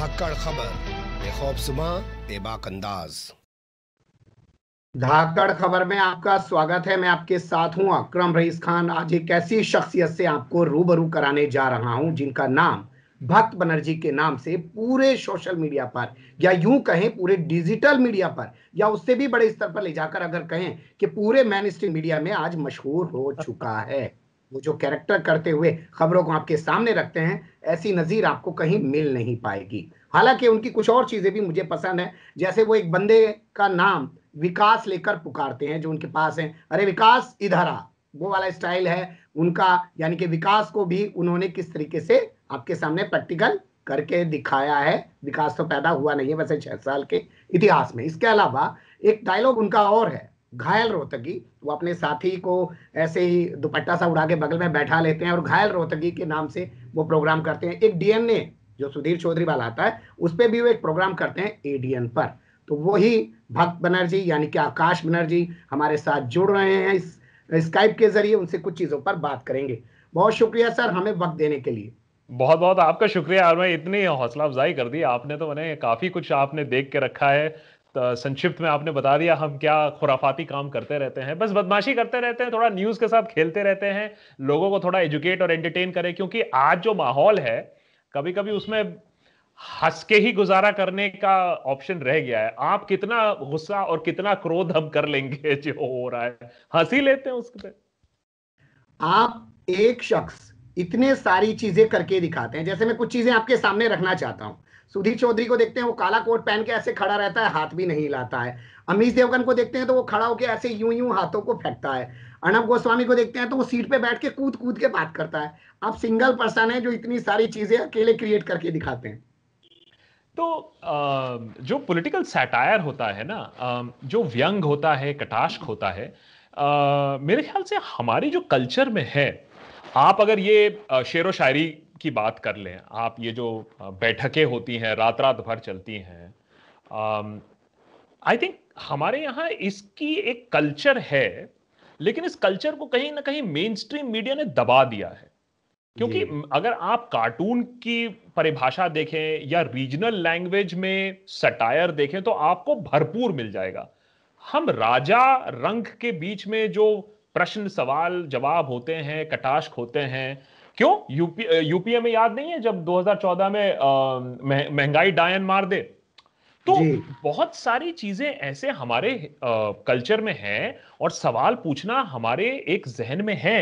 धाकड़ खबर बेखौबसुमा बेबाक अंदाज धाकड़ खबर में आपका स्वागत है मैं आपके साथ हूं अक्रम रईस खान आज एक ऐसी शख्सियत से आपको रूबरू कराने जा रहा हूं जिनका नाम भक्त बनर्जी के नाम से पूरे सोशल मीडिया पर या यूं कहें पूरे डिजिटल मीडिया पर या उससे भी बड़े स्तर पर ले जाकर अगर कहें कि पूरे मैन मीडिया में आज मशहूर हो चुका है वो जो कैरेक्टर करते हुए खबरों को आपके सामने रखते हैं ऐसी नज़ीर आपको कहीं मिल नहीं पाएगी हालांकि उनकी कुछ और चीज़ें भी मुझे पसंद है जैसे वो एक बंदे का नाम विकास लेकर पुकारते हैं जो उनके पास है अरे विकास इधर आ वो वाला स्टाइल है उनका यानी कि विकास को भी उन्होंने किस तरीके से आपके सामने प्रैक्टिकल करके दिखाया है विकास तो पैदा हुआ नहीं है वैसे छह साल के इतिहास में इसके अलावा एक डायलॉग उनका और है घायल रोहतगी वो अपने साथी को ऐसे ही दुपट्टा सा उड़ा के बगल में बैठा लेते हैं और घायल रोहतगी के नाम से वो प्रोग्राम करते हैं एक डीएनए जो सुधीर चौधरी वाला आता है उस पर भी वो एक प्रोग्राम करते हैं एडीएन पर तो वही भक्त बनर्जी यानी कि आकाश बनर्जी हमारे साथ जुड़ रहे हैं इस स्काइप के जरिए उनसे कुछ चीज़ों पर बात करेंगे बहुत शुक्रिया सर हमें वक्त देने के लिए बहुत बहुत आपका शुक्रिया मैं इतनी हौसला अफजाई कर दी आपने तो मैंने काफ़ी कुछ आपने देख के रखा है संक्षिप्त में आपने बता दिया हम क्या खुराफाती काम करते रहते हैं बस बदमाशी करते रहते हैं थोड़ा न्यूज के साथ खेलते रहते हैं लोगों को थोड़ा एजुकेट और एंटरटेन करें क्योंकि आज जो माहौल है कभी कभी उसमें हंस के ही गुजारा करने का ऑप्शन रह गया है आप कितना गुस्सा और कितना क्रोध हम कर लेंगे जो हो रहा है हंस ही लेते हैं उसके आप एक शख्स इतने सारी चीजें करके दिखाते हैं जैसे मैं कुछ चीजें आपके सामने रखना चाहता हूं सुधीर चौधरी को देखते हैं वो काला कोट पहन के ऐसे खड़ा रहता है हाथ भी नहीं हिलाता है अमीश देवगन को देखते हैं तो वो खड़ा होकर ऐसे यूं यूं हाथों को फेंकता है अर्णब गोस्वामी को देखते हैं तो वो सीट पे बैठ के कूद कूद के बात करता है आप सिंगल पर्सन है जो इतनी सारी चीजें अकेले क्रिएट करके दिखाते हैं तो जो पॉलिटिकल सैटायर होता है ना जो व्यंग होता है कटाश्क होता है मेरे ख्याल से हमारी जो कल्चर में है आप अगर ये शेर व शायरी की बात कर लें आप ये जो बैठकें होती हैं रात रात भर चलती हैं आई थिंक हमारे यहाँ इसकी एक कल्चर है लेकिन इस कल्चर को कहीं ना कहीं मेन स्ट्रीम मीडिया ने दबा दिया है क्योंकि अगर आप कार्टून की परिभाषा देखें या रीजनल लैंग्वेज में सटायर देखें तो आपको भरपूर मिल जाएगा हम राजा रंग के बीच में जो प्रश्न सवाल जवाब होते हैं कटाश होते हैं क्यों यूपी यूपीए uh, में याद नहीं है जब 2014 में um, महंगाई डायन मार दे तो बहुत सारी चीजें ऐसे हमारे कल्चर uh, में हैं और सवाल पूछना हमारे एक जहन में है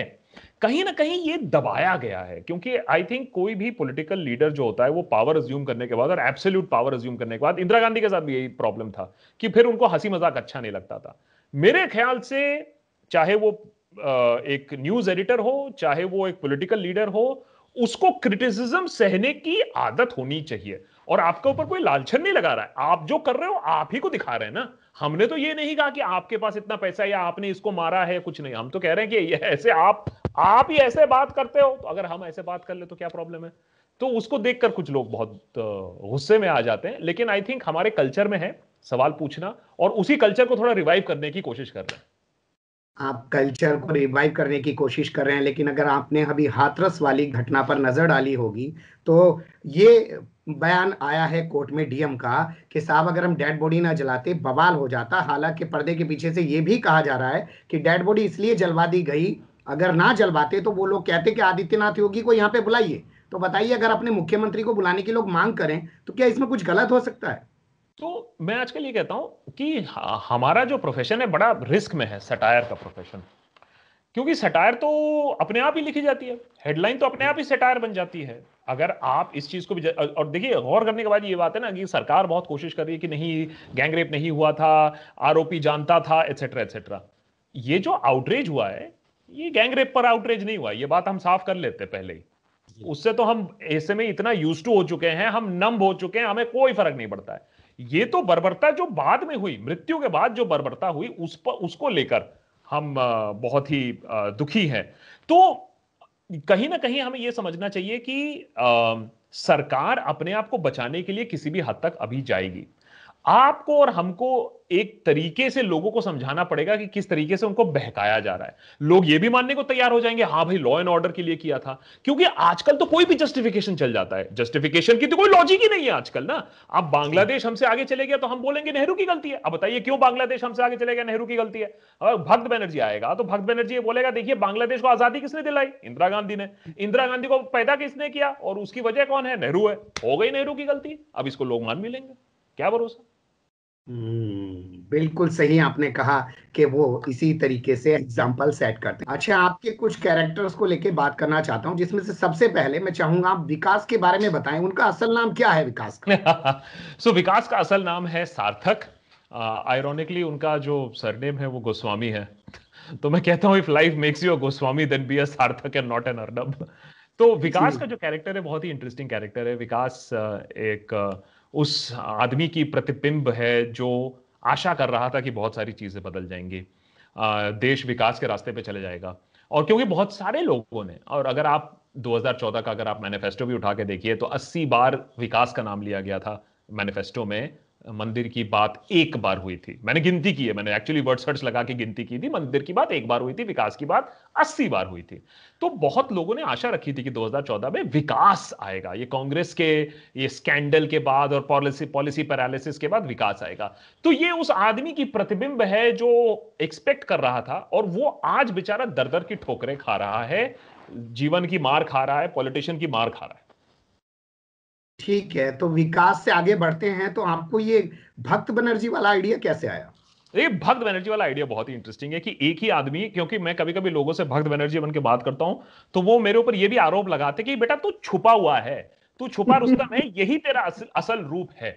कहीं ना कहीं ये दबाया गया है क्योंकि आई थिंक कोई भी पॉलिटिकल लीडर जो होता है वो पावर रज्यूम करने के बाद और एब्सोल्यूट पावर अज्यूम करने के बाद इंदिरा गांधी के साथ भी यही प्रॉब्लम था कि फिर उनको हंसी मजाक अच्छा नहीं लगता था मेरे ख्याल से चाहे वो एक न्यूज एडिटर हो चाहे वो एक पॉलिटिकल लीडर हो उसको क्रिटिसिज्म सहने की आदत होनी चाहिए और आपके ऊपर कोई लालछन नहीं लगा रहा है आप जो कर रहे हो आप ही को दिखा रहे हैं ना हमने तो ये नहीं कहा कि आपके पास इतना पैसा है या आपने इसको मारा है कुछ नहीं हम तो कह रहे हैं कि ये ऐसे आप आप ही ऐसे बात करते हो तो अगर हम ऐसे बात कर ले तो क्या प्रॉब्लम है तो उसको देखकर कुछ लोग बहुत गुस्से में आ जाते हैं लेकिन आई थिंक हमारे कल्चर में है सवाल पूछना और उसी कल्चर को थोड़ा रिवाइव करने की कोशिश कर रहे हैं आप कल्चर को रिवाइव करने की कोशिश कर रहे हैं लेकिन अगर आपने अभी हाथरस वाली घटना पर नज़र डाली होगी तो ये बयान आया है कोर्ट में डीएम का कि साहब अगर हम डेड बॉडी ना जलाते बवाल हो जाता हालांकि पर्दे के पीछे से ये भी कहा जा रहा है कि डेड बॉडी इसलिए जलवा दी गई अगर ना जलवाते तो वो लोग कहते कि आदित्यनाथ योगी को यहाँ पे बुलाइए तो बताइए अगर अपने मुख्यमंत्री को बुलाने की लोग मांग करें तो क्या इसमें कुछ गलत हो सकता है तो मैं आजकल ये कहता हूं कि हमारा जो प्रोफेशन है बड़ा रिस्क में है सटायर का प्रोफेशन क्योंकि सटायर तो अपने आप ही लिखी जाती है हेडलाइन तो अपने आप ही सटायर बन जाती है अगर आप इस चीज को भी और देखिए गौर करने के बाद ये बात है ना कि सरकार बहुत कोशिश कर रही है कि नहीं गैंगरेप नहीं हुआ था आरोपी जानता था एक्सेट्रा एक्सेट्रा ये जो आउटरेज हुआ है ये गैंगरेप पर आउटरेज नहीं हुआ ये बात हम साफ कर लेते पहले ही उससे तो हम ऐसे में इतना यूज टू हो चुके हैं हम नम्ब हो चुके हैं हमें कोई फर्क नहीं पड़ता है ये तो बर्बरता जो बाद में हुई मृत्यु के बाद जो बर्बरता हुई उस पर उसको लेकर हम बहुत ही दुखी हैं तो कहीं ना कहीं हमें यह समझना चाहिए कि आ, सरकार अपने आप को बचाने के लिए किसी भी हद तक अभी जाएगी आपको और हमको एक तरीके से लोगों को समझाना पड़ेगा कि किस तरीके से उनको बहकाया जा रहा है लोग ये भी मानने को तैयार हो जाएंगे हाँ भाई लॉ एंड ऑर्डर के लिए किया था क्योंकि आजकल तो कोई भी जस्टिफिकेशन चल जाता है जस्टिफिकेशन की तो कोई लॉजिक ही नहीं है आजकल ना अब बांग्लादेश हमसे आगे चले गया तो हम बोलेंगे नेहरू की गलती है अब बताइए क्यों बांग्लादेश हमसे आगे चले गया नेहरू की गलती है अब भक्त बनर्जी आएगा तो भक्त बैनर्जी ये बोलेगा देखिए बांग्लादेश को आजादी किसने दिलाई इंदिरा गांधी ने इंदिरा गांधी को पैदा किसने किया और उसकी वजह कौन है नेहरू है हो गई नेहरू की गलती अब इसको लोग मान भी लेंगे क्या भरोसा हम्म, बिल्कुल सही आपने कहा कि वो इसी तरीके से एग्जाम्पल सेट करते हैं अच्छा आपके कुछ कैरेक्टर्स को लेके बात करना चाहता हूँ जिसमें से सबसे पहले मैं चाहूंगा आप विकास के बारे में बताएं उनका असल नाम क्या है विकास का सो so, विकास का असल नाम है सार्थक आयरोनिकली uh, उनका जो सरनेम है वो गोस्वामी है तो मैं कहता हूँ if life makes you Goswami then be a सार्थक एंड नॉट एन अर्नब तो विकास का जो कैरेक्टर है बहुत ही इंटरेस्टिंग कैरेक्टर है विकास एक uh, उस आदमी की प्रतिबिंब है जो आशा कर रहा था कि बहुत सारी चीज़ें बदल जाएंगी देश विकास के रास्ते पे चले जाएगा और क्योंकि बहुत सारे लोगों ने और अगर आप 2014 का अगर आप मैनिफेस्टो भी उठा के देखिए तो 80 बार विकास का नाम लिया गया था मैनिफेस्टो में मंदिर की बात एक बार हुई थी मैंने गिनती की है मैंने एक्चुअली वर्ड सर्च लगा के गिनती की थी मंदिर की बात एक बार हुई थी विकास की बात अस्सी बार हुई थी तो बहुत लोगों ने आशा रखी थी कि 2014 में विकास आएगा ये कांग्रेस के ये स्कैंडल के बाद और पॉलिसी पॉलिसी पैरालिसिस के बाद विकास आएगा तो ये उस आदमी की प्रतिबिंब है जो एक्सपेक्ट कर रहा था और वो आज बेचारा दर दर की ठोकरें खा रहा है जीवन की मार खा रहा है पॉलिटिशियन की मार खा रहा है ठीक है तो विकास से आगे बढ़ते हैं तो आपको ये भक्त बनर्जी वाला आइडिया कैसे आया ये भक्त बनर्जी वाला आइडिया बहुत ही इंटरेस्टिंग है कि एक ही आदमी क्योंकि मैं कभी कभी लोगों से भक्त बनर्जी बन के बात करता हूं तो वो मेरे ऊपर ये भी आरोप लगाते कि बेटा तू छुपा हुआ है तू छुपा रुस्तम है यही तेरा असल, असल रूप है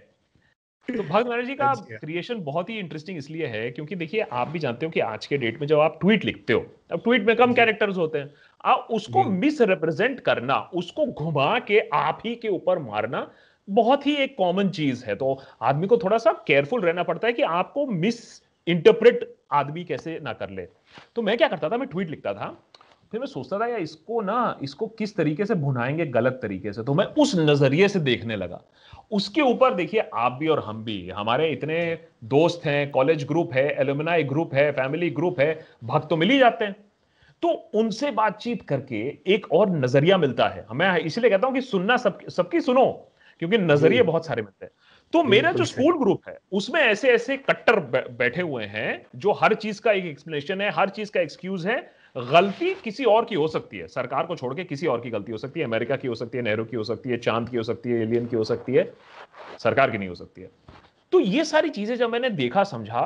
तो भक्त बनर्जी का क्रिएशन अच्छा। बहुत ही इंटरेस्टिंग इसलिए है क्योंकि देखिए आप भी जानते हो कि आज के डेट में जब आप ट्वीट लिखते हो अब ट्वीट में कम कैरेक्टर्स होते हैं आ, उसको मिसरेप्रेजेंट करना उसको घुमा के आप ही के ऊपर मारना बहुत ही एक कॉमन चीज है तो आदमी को थोड़ा सा केयरफुल रहना पड़ता है कि आपको मिस इंटरप्रेट आदमी कैसे ना कर ले तो मैं क्या करता था मैं ट्वीट लिखता था फिर मैं सोचता था या इसको ना इसको किस तरीके से भुनाएंगे गलत तरीके से तो मैं उस नजरिए से देखने लगा उसके ऊपर देखिए आप भी और हम भी हमारे इतने दोस्त हैं कॉलेज ग्रुप है एलुमिनाई ग्रुप है फैमिली ग्रुप है भक्त तो मिल ही जाते हैं तो उनसे बातचीत करके एक और नजरिया मिलता है मैं इसलिए कहता हूं कि सुनना सब सबकी सुनो क्योंकि नजरिए बहुत सारे मिलते हैं तो मेरा जो स्कूल ग्रुप है उसमें ऐसे ऐसे कट्टर बैठे हुए हैं जो हर चीज का एक एक्सप्लेनेशन है हर चीज का एक्सक्यूज है गलती किसी और की हो सकती है सरकार को छोड़ के किसी और की गलती हो सकती है अमेरिका की हो सकती है नेहरू की हो सकती है चांद की हो सकती है एलियन की हो सकती है सरकार की नहीं हो सकती है तो ये सारी चीजें जब मैंने देखा समझा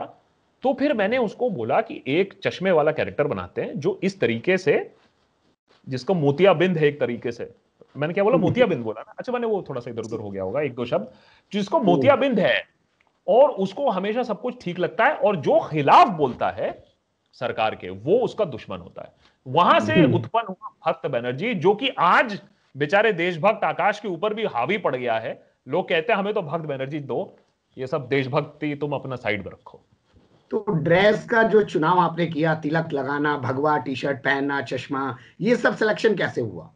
तो फिर मैंने उसको बोला कि एक चश्मे वाला कैरेक्टर बनाते हैं जो इस तरीके से जिसका मोतियाबिंद है एक तरीके से मैंने क्या बोला हम्म। मोतियाबिंद बोला ना अच्छा मैंने वो थोड़ा सा इधर उधर हो गया होगा एक दो शब्द जिसको हम्म। मोतियाबिंद है और उसको हमेशा सब कुछ ठीक लगता है और जो खिलाफ बोलता है सरकार के वो उसका दुश्मन होता है वहां से हम्म। उत्पन्न हुआ भक्त बनर्जी जो कि आज बेचारे देशभक्त आकाश के ऊपर भी हावी पड़ गया है लोग कहते हैं हमें तो भक्त बनर्जी दो ये सब देशभक्ति तुम अपना साइड पर रखो तो ड्रेस का जो चुनाव आपने किया तिलक लगाना भगवा टी शर्ट पहनना चश्मा ये सब सिलेक्शन कैसे हुआ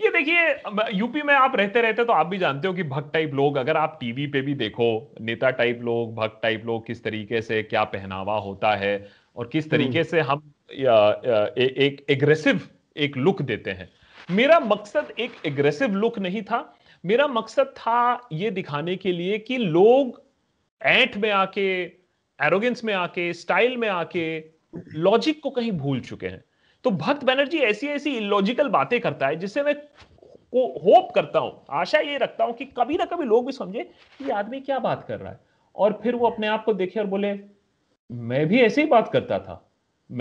ये देखिए यूपी में आप रहते रहते तो आप भी जानते हो कि भक्त टाइप लोग अगर आप टीवी पे भी देखो नेता टाइप लोग भक्त टाइप लोग किस तरीके से क्या पहनावा होता है और किस हम्म। तरीके से हम या, या, ए, एक एग्रेसिव एक लुक देते हैं मेरा मकसद एक एग्रेसिव लुक नहीं था मेरा मकसद था ये दिखाने के लिए कि लोग ऐंठ में आके एरोगेंस में आके स्टाइल में आके लॉजिक को कहीं भूल चुके हैं तो भक्त बैनर्जी ऐसी ऐसी इलॉजिकल बातें करता है जिससे मैं को होप करता हूं आशा ये रखता हूं कि कभी ना कभी लोग भी समझे कि आदमी क्या बात कर रहा है और फिर वो अपने आप को देखे और बोले मैं भी ऐसे ही बात करता था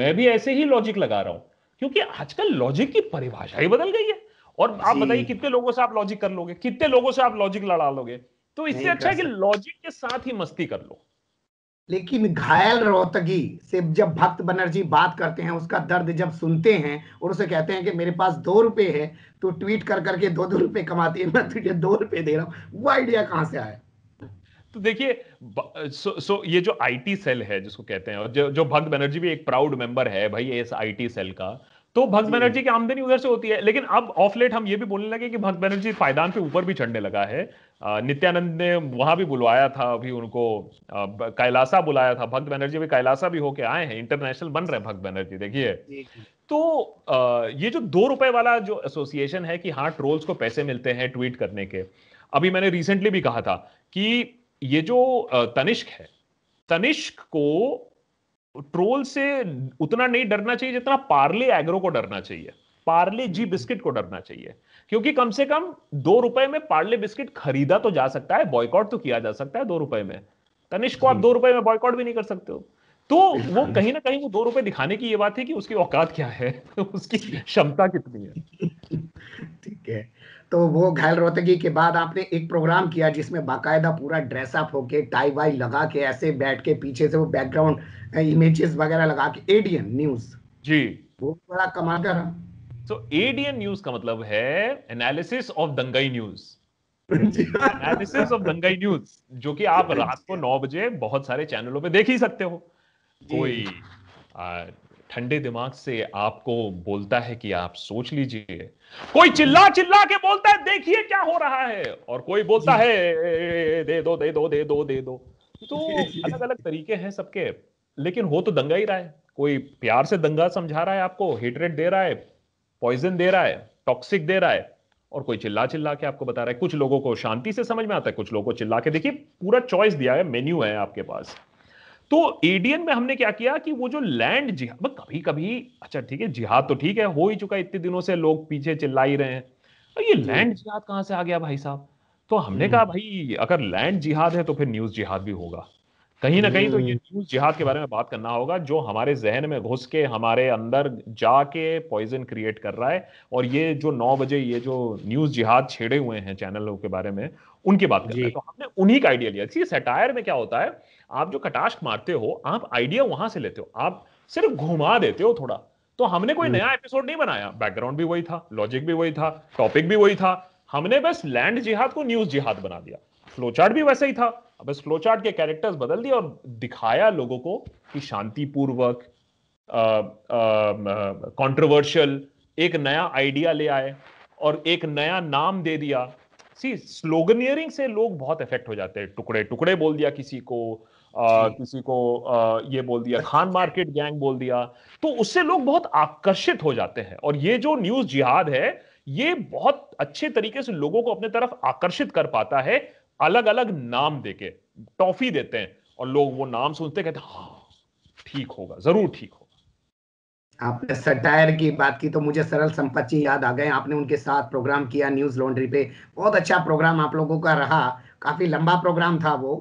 मैं भी ऐसे ही लॉजिक लगा रहा हूं क्योंकि आजकल लॉजिक की परिभाषा ही बदल गई है और आप बताइए कितने लोगों से आप लॉजिक कर लोगे कितने लोगों से आप लॉजिक लड़ा लोगे तो इससे अच्छा है कि लॉजिक के साथ ही मस्ती कर लो लेकिन घायल रोहतगी से जब भक्त बनर्जी बात करते हैं उसका दर्द जब सुनते हैं और उसे कहते हैं कि मेरे पास दो रुपए है तो ट्वीट कर करके दो दो रुपए कमाती है मैं तुझे दो रुपए दे रहा हूँ वो आइडिया कहाँ से आया तो देखिए सो सो ये जो आईटी सेल है जिसको कहते हैं और जो जो भक्त बनर्जी भी एक प्राउड मेंबर है भाई इस आईटी सेल का तो भक्त बनर्जी की आमदनी उधर से होती है लेकिन अब ऑफ लेट हम ये भी बोलने लगे कि भक्त बनर्जी पायदान पे ऊपर भी चढ़ने लगा है नित्यानंद ने वहां भी बुलवाया था अभी उनको कैलासा बुलाया था भक्त बनर्जी अभी कैलासा भी होके आए हैं इंटरनेशनल बन रहे भक्त बनर्जी देखिए तो ये जो दो रुपए वाला जो एसोसिएशन है कि हाँ ट्रोल्स को पैसे मिलते हैं ट्वीट करने के अभी मैंने रिसेंटली भी कहा था कि ये जो तनिष्क है तनिष्क को ट्रोल से उतना नहीं डरना चाहिए जितना पार्ले एग्रो को डरना चाहिए पार्ले जी हम्म। बिस्किट को डरना चाहिए क्योंकि कम से कम दो रुपए में पार्ले बिस्किट खरीदा तो जा सकता है बॉयकॉट तो किया जा सकता है दो रुपए में तनिष्क को आप दो रुपए में बॉयकॉट भी नहीं कर सकते हो तो वो कहीं ना कहीं वो दो रुपए दिखाने की ये बात है कि उसकी औकात क्या है उसकी क्षमता कितनी है ठीक है तो वो घायल रोहतगी के बाद आपने एक प्रोग्राम किया जिसमें बाकायदा पूरा ड्रेसअप होके टाई वाई लगा के ऐसे बैठ के पीछे से वो बैकग्राउंड इमेजेस वगैरह लगा के एडियन न्यूज जी वो बड़ा कमाल का रहा सो एडियन न्यूज का मतलब है एनालिसिस ऑफ दंगाई न्यूज़ एनालिसिस ऑफ दंगाई न्यूज जो कि आप रात को नौ बजे बहुत सारे चैनलों पे देख ही सकते हो कोई ठंडे दिमाग से आपको बोलता है कि आप सोच लीजिए कोई चिल्ला चिल्ला के बोलता है देखिए क्या हो रहा है और कोई बोलता है दे दो दे दो दे दो दे दो तो अलग अलग तरीके हैं सबके लेकिन हो तो दंगा ही रहा है कोई प्यार से दंगा समझा रहा है आपको हेटरेट दे रहा है पॉइजन दे रहा है टॉक्सिक दे रहा है और कोई चिल्ला चिल्ला के आपको बता रहा है कुछ लोगों को शांति से समझ में आता है कुछ लोगों को चिल्ला के देखिए पूरा चॉइस दिया है मेन्यू है आपके पास तो एडीएन e में हमने क्या किया कि वो जो लैंड जिहाद कभी कभी अच्छा ठीक है जिहाद तो ठीक है हो ही चुका इतने दिनों से लोग पीछे चिल्ला ही रहे हैं तो ये लैंड जिहाद कहां से आ गया भाई साहब तो हमने हम्म। कहा भाई अगर लैंड जिहाद है तो फिर न्यूज जिहाद भी होगा कहीं ना कहीं तो हम्म। ये न्यूज जिहाद के बारे में बात करना होगा जो हमारे जहन में घुस के हमारे अंदर जाके पॉइजन क्रिएट कर रहा है और ये जो नौ बजे ये जो न्यूज जिहाद छेड़े हुए हैं चैनलों के बारे में उनकी बात कर रहे हैं तो हमने उन्हीं का आइडिया लिया सेटायर में क्या होता है आप जो कटाश मारते हो आप आइडिया वहां से लेते हो आप सिर्फ घुमा देते हो थोड़ा तो हमने कोई हम्म। नया एपिसोड नहीं बनाया बैकग्राउंड भी वही था लॉजिक भी वही था टॉपिक भी वही था हमने बस लैंड जिहाद को न्यूज जिहाद बना दिया फ्लो चार्ट भी वैसे ही था बस फ्लो चार्ट के कैरेक्टर्स बदल दिए और दिखाया लोगों को कि शांतिपूर्वक कंट्रोवर्शियल एक नया आइडिया ले आए और एक नया नाम दे दिया सी स्लोगनियरिंग से लोग बहुत इफेक्ट हो जाते हैं टुकड़े टुकड़े बोल दिया किसी को आ, किसी को आ, ये बोल दिया खान मार्केट गैंग बोल दिया तो उससे लोग बहुत आकर्षित हो जाते हैं और ये जो न्यूज जिहाद है ये बहुत अच्छे तरीके से लोगों को अपने तरफ आकर्षित कर पाता है अलग अलग नाम देके टॉफी देते हैं और लोग वो नाम सुनते कहते हाँ ठीक होगा जरूर ठीक होगा आपने सटायर की बात की तो मुझे सरल संपत्ति याद आ गए आपने उनके साथ प्रोग्राम किया न्यूज लॉन्ड्री पे बहुत अच्छा प्रोग्राम आप लोगों का रहा काफी लंबा प्रोग्राम था वो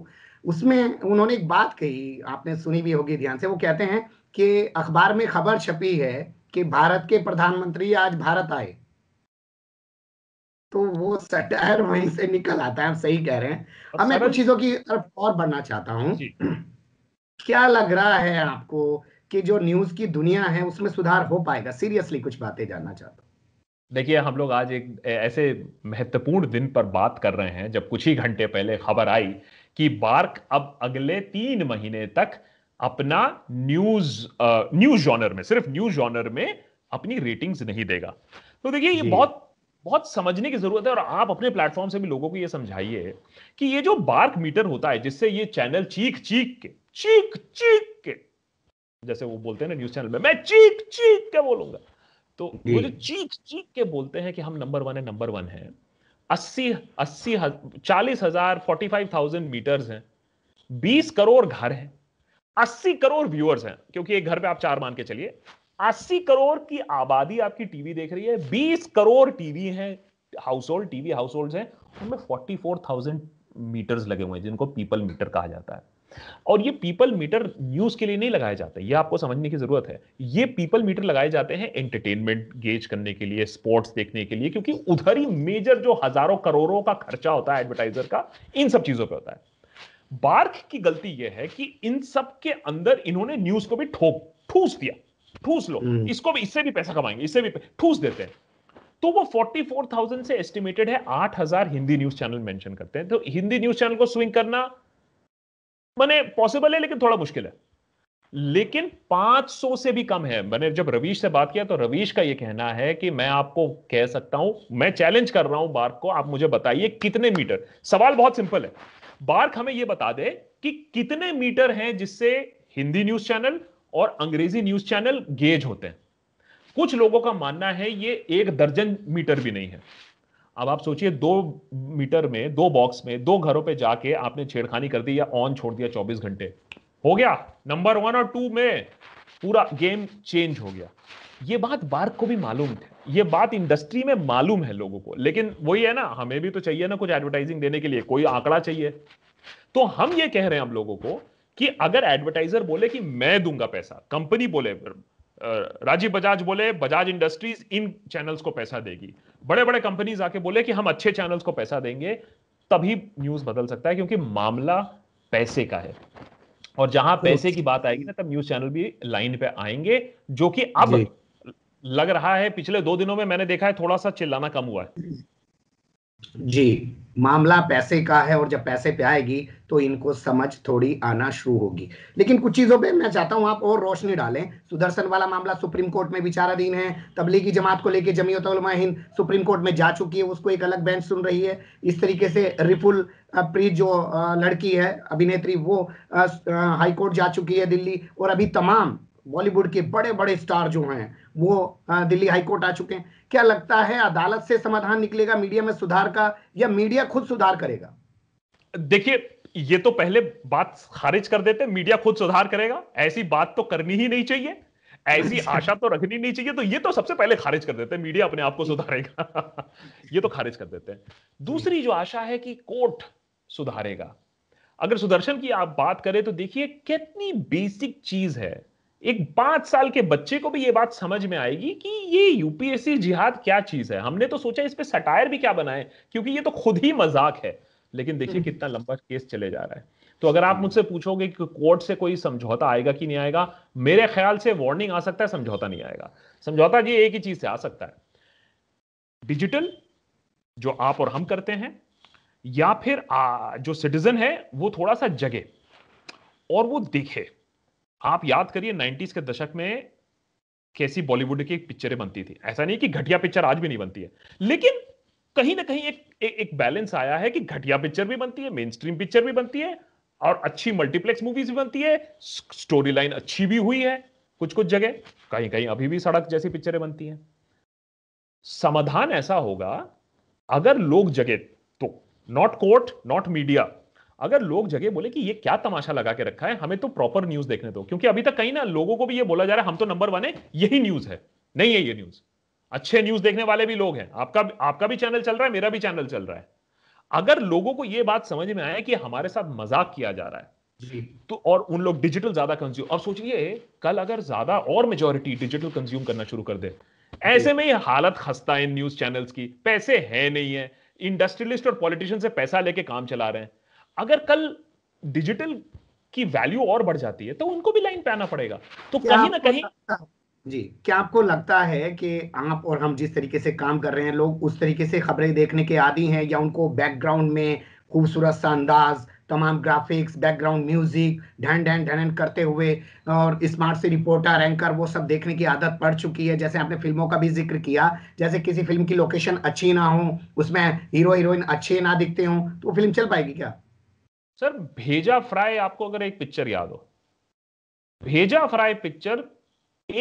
उसमें उन्होंने एक बात कही आपने सुनी भी होगी ध्यान से वो कहते हैं कि अखबार में खबर छपी है कि भारत के प्रधानमंत्री आज भारत आए तो वो सटायर वहीं से निकल आता है आप सही कह रहे हैं अब मैं कुछ चीजों की तरफ और बढ़ना चाहता हूँ क्या लग रहा है आपको कि जो न्यूज की दुनिया है उसमें सुधार हो पाएगा सीरियसली कुछ बातें जानना चाहता हूँ देखिए हम लोग आज एक ऐसे महत्वपूर्ण दिन पर बात कर रहे हैं जब कुछ ही घंटे पहले खबर आई कि बार्क अब अगले तीन महीने तक अपना न्यूज न्यूज जॉनर में सिर्फ न्यूज जॉनर में अपनी रेटिंग्स नहीं देगा तो देखिए ये बहुत बहुत समझने की जरूरत है और आप अपने प्लेटफॉर्म से भी लोगों को ये समझाइए कि ये जो बार्क मीटर होता है जिससे ये चैनल चीख चीख के चीख चीख के जैसे वो बोलते हैं ना न्यूज चैनल में मैं चीख चीख के बोलूंगा तो वो जो चीख चीख के बोलते हैं कि हम नंबर वन है नंबर वन है अस्सी अस्सी चालीस हजार फोर्टी फाइव थाउजेंड मीटर्स हैं बीस करोड़ घर हैं अस्सी करोड़ व्यूअर्स हैं क्योंकि एक घर पे आप चार मान के चलिए अस्सी करोड़ की आबादी आपकी टीवी देख रही है बीस करोड़ टीवी हैं household TV household हैं उनमें फोर्टी फोर थाउजेंड मीटर्स लगे हुए हैं जिनको पीपल मीटर कहा जाता है और ये पीपल मीटर न्यूज के लिए नहीं लगाए जाते ये आपको समझने की जरूरत है ये पीपल मीटर लगाए जाते हैं एंटरटेनमेंट गेज करने के लिए स्पोर्ट्स देखने के लिए क्योंकि उधर ही मेजर जो हजारों करोड़ों का खर्चा होता है एडवर्टाइजर का इन सब चीजों पर होता है बार्क की गलती यह है कि इन सब के अंदर इन्होंने न्यूज को भी ठोक ठूस दिया ठूस लो हम्म। इसको भी इससे भी पैसा कमाएंगे इससे भी ठूस देते हैं तो वो 44,000 से एस्टिमेटेड है 8,000 हिंदी न्यूज चैनल मेंशन करते हैं तो हिंदी न्यूज चैनल को स्विंग करना मैंने पॉसिबल है लेकिन थोड़ा मुश्किल है लेकिन 500 से भी कम है मैंने जब रवीश से बात किया तो रवीश का यह कहना है कि मैं आपको कह सकता हूं मैं चैलेंज कर रहा हूं बार्क को आप मुझे बताइए कितने मीटर सवाल बहुत सिंपल है बार्क हमें यह बता दे कि कितने मीटर हैं जिससे हिंदी न्यूज चैनल और अंग्रेजी न्यूज चैनल गेज होते हैं कुछ लोगों का मानना है ये एक दर्जन मीटर भी नहीं है अब आप सोचिए दो मीटर में दो बॉक्स में दो घरों पे जाके आपने छेड़खानी कर दी या ऑन छोड़ दिया 24 घंटे हो गया नंबर वन और टू में पूरा गेम चेंज हो गया ये बात बार्क को भी मालूम थी ये बात इंडस्ट्री में मालूम है लोगों को लेकिन वही है ना हमें भी तो चाहिए ना कुछ एडवर्टाइजिंग देने के लिए कोई आंकड़ा चाहिए तो हम ये कह रहे हैं हम लोगों को कि अगर एडवर्टाइजर बोले कि मैं दूंगा पैसा कंपनी बोले राजीव बजाज बोले बजाज इंडस्ट्रीज इन चैनल्स को पैसा देगी बड़े बड़े कंपनीज आके बोले कि हम अच्छे चैनल्स को पैसा देंगे तभी न्यूज बदल सकता है क्योंकि मामला पैसे का है और जहां तो पैसे की बात आएगी ना तब न्यूज चैनल भी लाइन पे आएंगे जो कि अब लग रहा है पिछले दो दिनों में मैंने देखा है थोड़ा सा चिल्लाना कम हुआ है जी मामला पैसे का है और जब पैसे पे आएगी तो इनको समझ थोड़ी आना शुरू होगी लेकिन कुछ चीज़ों पे मैं चाहता हूँ आप और रोशनी डालें सुदर्शन वाला मामला सुप्रीम कोर्ट में विचाराधीन है तबलीगी जमात को लेकर जमीयत हिंद सुप्रीम कोर्ट में जा चुकी है उसको एक अलग बेंच सुन रही है इस तरीके से रिपुल प्रीत जो लड़की है अभिनेत्री वो हाईकोर्ट जा चुकी है दिल्ली और अभी तमाम बॉलीवुड के बड़े बड़े स्टार जो हैं वो दिल्ली हाईकोर्ट आ चुके हैं क्या लगता है अदालत से समाधान निकलेगा मीडिया में सुधार का या मीडिया खुद सुधार करेगा देखिए ये तो पहले बात खारिज कर देते मीडिया खुद सुधार करेगा ऐसी बात तो करनी ही नहीं चाहिए ऐसी आशा तो रखनी नहीं चाहिए तो ये तो सबसे पहले खारिज कर देते हैं मीडिया अपने आप को सुधारेगा ये तो खारिज कर देते हैं दूसरी जो आशा है कि कोर्ट सुधारेगा अगर सुदर्शन की आप बात करें तो देखिए कितनी बेसिक चीज है एक पांच साल के बच्चे को भी ये बात समझ में आएगी कि ये यूपीएससी जिहाद क्या चीज है हमने तो सोचा इस पर सटायर भी क्या बनाए क्योंकि ये तो खुद ही मजाक है लेकिन देखिए हम्म। कितना लंबा केस चले जा रहा है तो अगर आप हम्म। मुझसे पूछोगे कि कोर्ट से कोई समझौता आएगा कि नहीं आएगा मेरे ख्याल से वार्निंग आ सकता है समझौता नहीं आएगा समझौता जी एक ही चीज से आ सकता है डिजिटल जो आप और हम करते हैं या फिर आ, जो सिटीजन है वो थोड़ा सा जगे और वो देखे आप याद करिए नाइन्टीज के दशक में कैसी बॉलीवुड की पिक्चरें बनती थी ऐसा नहीं कि घटिया पिक्चर आज भी नहीं बनती है लेकिन कहीं ना कहीं एक ए, एक बैलेंस आया है कि घटिया पिक्चर भी बनती है मेन स्ट्रीम पिक्चर भी बनती है और अच्छी मल्टीप्लेक्स मूवीज भी बनती है स्टोरी लाइन अच्छी भी हुई है कुछ कुछ जगह कहीं कहीं अभी भी सड़क जैसी पिक्चरें बनती हैं समाधान ऐसा होगा अगर लोग जगे तो नॉट कोर्ट नॉट मीडिया अगर लोग जगह बोले कि ये क्या तमाशा लगा के रखा है हमें तो प्रॉपर न्यूज देखने दो क्योंकि अभी तक कहीं ना लोगों को भी ये बोला जा रहा है हम तो नंबर वन है यही न्यूज है नहीं है ये न्यूज अच्छे न्यूज देखने वाले भी लोग हैं आपका आपका भी चैनल चल रहा है मेरा भी चैनल चल रहा है अगर लोगों को यह बात समझ में आया कि हमारे साथ मजाक किया जा रहा है तो और उन लोग डिजिटल ज्यादा कंज्यूम और सोचिए कल अगर ज्यादा और मेजोरिटी डिजिटल कंज्यूम करना शुरू कर दे ऐसे में ये हालत खस्ता है न्यूज चैनल्स की पैसे है नहीं है इंडस्ट्रियलिस्ट और पॉलिटिशियन से पैसा लेके काम चला रहे हैं अगर कल डिजिटल की वैल्यू और बढ़ जाती है तो उनको भी लाइन पे आना पड़ेगा तो कहीं ना कहीं जी क्या आपको लगता है कि आप और हम जिस तरीके से काम कर रहे हैं लोग उस तरीके से खबरें देखने के आदि हैं या उनको बैकग्राउंड में खूबसूरत सा अंदाज तमाम ग्राफिक्स बैकग्राउंड म्यूजिक ढन ढन ढन करते हुए और स्मार्ट से रिपोर्टर एंकर वो सब देखने की आदत पड़ चुकी है जैसे आपने फिल्मों का भी जिक्र किया जैसे किसी फिल्म की लोकेशन अच्छी ना हो उसमें हीरो हीरोइन अच्छे ना दिखते हों तो फिल्म चल पाएगी क्या सर भेजा फ्राई आपको अगर एक पिक्चर याद हो भेजा फ्राई पिक्चर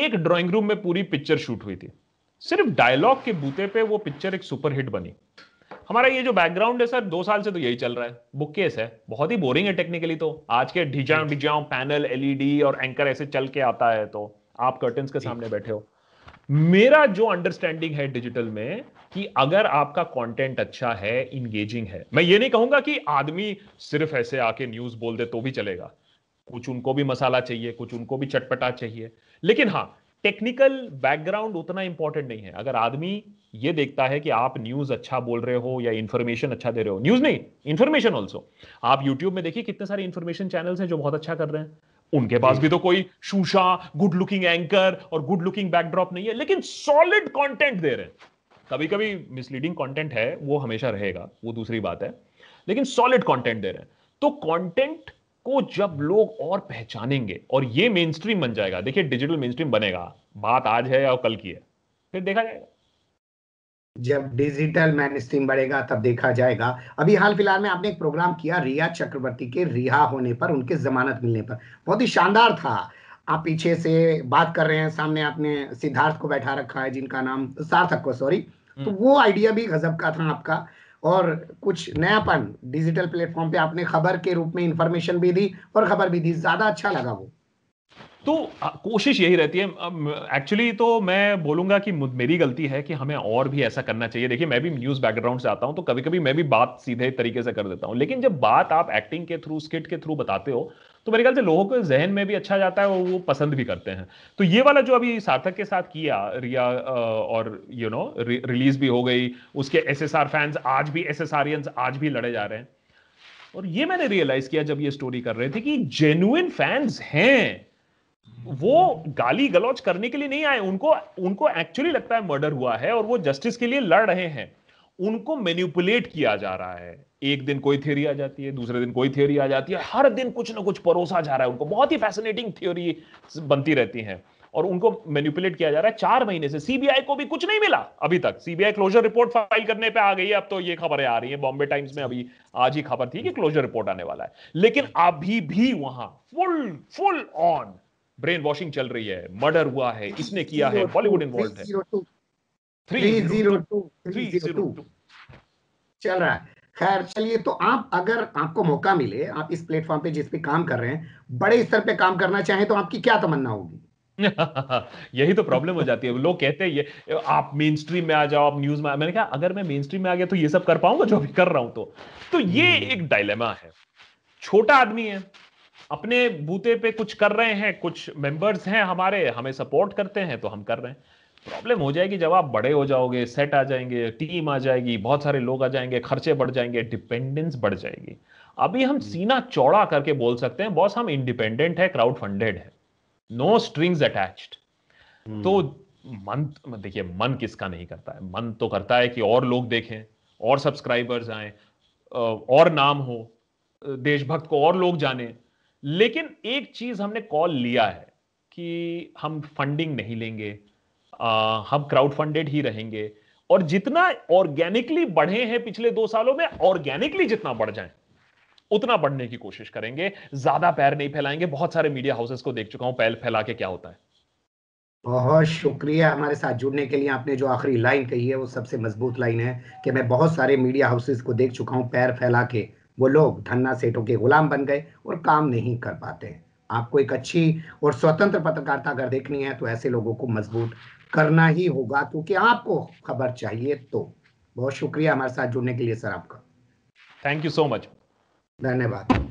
एक ड्राइंग रूम में पूरी पिक्चर शूट हुई थी सिर्फ डायलॉग के बूते पे वो पिक्चर एक सुपरहिट बनी हमारा ये जो बैकग्राउंड है सर दो साल से तो यही चल रहा है बुक केस है बहुत ही बोरिंग है टेक्निकली तो आज के डिजाउ डिजाउ पैनल एलईडी और एंकर ऐसे चल के आता है तो आप कर्टन के सामने बैठे हो मेरा जो अंडरस्टैंडिंग है डिजिटल में कि अगर आपका कंटेंट अच्छा है इंगेजिंग है मैं ये नहीं कहूंगा कि आदमी सिर्फ ऐसे आके न्यूज बोल दे तो भी चलेगा कुछ उनको भी मसाला चाहिए कुछ उनको भी चटपटा चाहिए लेकिन हाँ टेक्निकल बैकग्राउंड उतना इंपॉर्टेंट नहीं है अगर आदमी ये देखता है कि आप न्यूज अच्छा बोल रहे हो या इन्फॉर्मेशन अच्छा दे रहे हो न्यूज नहीं इन्फॉर्मेशन ऑल्सो आप यूट्यूब में देखिए कितने सारे इन्फॉर्मेशन चैनल्स हैं जो बहुत अच्छा कर रहे हैं उनके पास भी तो कोई शूशा गुड लुकिंग एंकर और गुड लुकिंग बैकड्रॉप नहीं है लेकिन सॉलिड कंटेंट दे रहे हैं कभी कभी मिसलीडिंग कॉन्टेंट है वो हमेशा रहेगा वो दूसरी बात है लेकिन सॉलिड कॉन्टेंट दे रहे हैं तो कॉन्टेंट को जब लोग और पहचानेंगे और ये मेन स्ट्रीम बन जाएगा देखिए डिजिटल मेन स्ट्रीम बनेगा बात आज है या कल की है फिर देखा जाएगा जब डिजिटल मैन स्ट्रीम बढ़ेगा तब देखा जाएगा अभी हाल फिलहाल में आपने एक प्रोग्राम किया रिया चक्रवर्ती के रिहा होने पर उनके जमानत मिलने पर बहुत ही शानदार था आप पीछे से बात कर रहे हैं सामने आपने सिद्धार्थ को बैठा रखा है जिनका नाम सार्थक को सॉरी तो हम्म। वो आइडिया भी गजब का था आपका और कुछ नयापन डिजिटल प्लेटफॉर्म पे आपने खबर के रूप में इंफॉर्मेशन भी दी और खबर भी दी ज्यादा अच्छा लगा वो तो कोशिश यही रहती है एक्चुअली तो मैं बोलूंगा कि मेरी गलती है कि हमें और भी ऐसा करना चाहिए देखिए मैं भी न्यूज़ बैकग्राउंड से आता हूं तो कभी कभी मैं भी बात सीधे तरीके से कर देता हूं लेकिन जब बात आप एक्टिंग के थ्रू स्किट के थ्रू बताते हो तो मेरे ख्याल से लोगों को जहन में भी अच्छा जाता है और वो पसंद भी करते हैं तो ये वाला जो अभी सार्थक के साथ किया रिया और यू नो रिलीज भी हो गई उसके एस एस आर फैंस आज भी एस एस आरियंस आज भी लड़े जा रहे हैं और ये मैंने रियलाइज किया जब ये स्टोरी कर रहे थे कि जेन्युइन फैंस हैं वो गाली गलौज करने के लिए नहीं आए उनको उनको एक्चुअली लगता है मर्डर हुआ है और वो जस्टिस के लिए लड़ रहे हैं उनको मैन्यूपुलेट किया जा रहा है एक दिन कोई थ्योरी आ जाती है दूसरे दिन कोई थ्योरी आ जाती है हर दिन कुछ ना कुछ परोसा जा रहा है उनको बहुत ही फैसिनेटिंग थ्योरी बनती रहती है और उनको मेन्यूपुलेट किया जा रहा है चार महीने से सीबीआई को भी कुछ नहीं मिला अभी तक सीबीआई क्लोजर रिपोर्ट फाइल करने पे आ गई है अब तो ये खबरें आ रही है बॉम्बे टाइम्स में अभी आज ही खबर थी कि क्लोजर रिपोर्ट आने वाला है लेकिन अभी भी वहां full full on brainwashing चल रही है मर्डर हुआ है इसने किया है बॉलीवुड इन्वॉल्व है थ्री जीरो चल रहा है खैर चलिए तो आप अगर आपको मौका मिले आप इस प्लेटफॉर्म पे जिस पे काम कर रहे हैं बड़े स्तर पे काम करना चाहें तो आपकी क्या तमन्ना होगी यही तो प्रॉब्लम हो जाती है लोग कहते हैं ये आप मेन स्ट्रीम में आ जाओ आप न्यूज में मैंने कहा अगर मैं मेन स्ट्रीम में आ गया तो ये सब कर पाऊंगा जो अभी कर रहा हूं तो तो ये हम्म। एक डायलेमा है छोटा आदमी है अपने बूते पे कुछ कर रहे हैं कुछ मेंबर्स हैं हमारे हमें सपोर्ट करते हैं तो हम कर रहे हैं प्रॉब्लम हो जाएगी जब आप बड़े हो जाओगे सेट आ जाएंगे टीम आ जाएगी बहुत सारे लोग आ जाएंगे खर्चे बढ़ जाएंगे डिपेंडेंस बढ़ जाएगी अभी हम सीना चौड़ा करके बोल सकते हैं बॉस हम इंडिपेंडेंट है क्राउड फंडेड है नो स्ट्रिंग्स अटैच्ड तो मन देखिए मन किसका नहीं करता है मन तो करता है कि और लोग देखें और सब्सक्राइबर्स आए और नाम हो देशभक्त को और लोग जाने लेकिन एक चीज हमने कॉल लिया है कि हम फंडिंग नहीं लेंगे आ, हम क्राउड फंडेड ही रहेंगे और जितना ऑर्गेनिकली बढ़े हैं पिछले दो सालों में ऑर्गेनिकली जितना बढ़ जाए उतना बढ़ने की कोशिश करेंगे ज्यादा पैर नहीं फैलाएंगे बहुत सारे मीडिया हाउसेस को देख चुका हूं पैर फैला के क्या होता है बहुत शुक्रिया हमारे साथ जुड़ने के लिए आपने जो आखिरी लाइन कही है वो सबसे मजबूत लाइन है कि मैं बहुत सारे मीडिया हाउसेस को देख चुका हूं पैर फैला के वो लोग धन्ना सेठों के गुलाम बन गए और काम नहीं कर पाते आपको एक अच्छी और स्वतंत्र पत्रकारिता अगर देखनी है तो ऐसे लोगों को मजबूत करना ही होगा क्योंकि आपको खबर चाहिए तो बहुत शुक्रिया हमारे साथ जुड़ने के लिए सर आपका थैंक यू सो मच धन्यवाद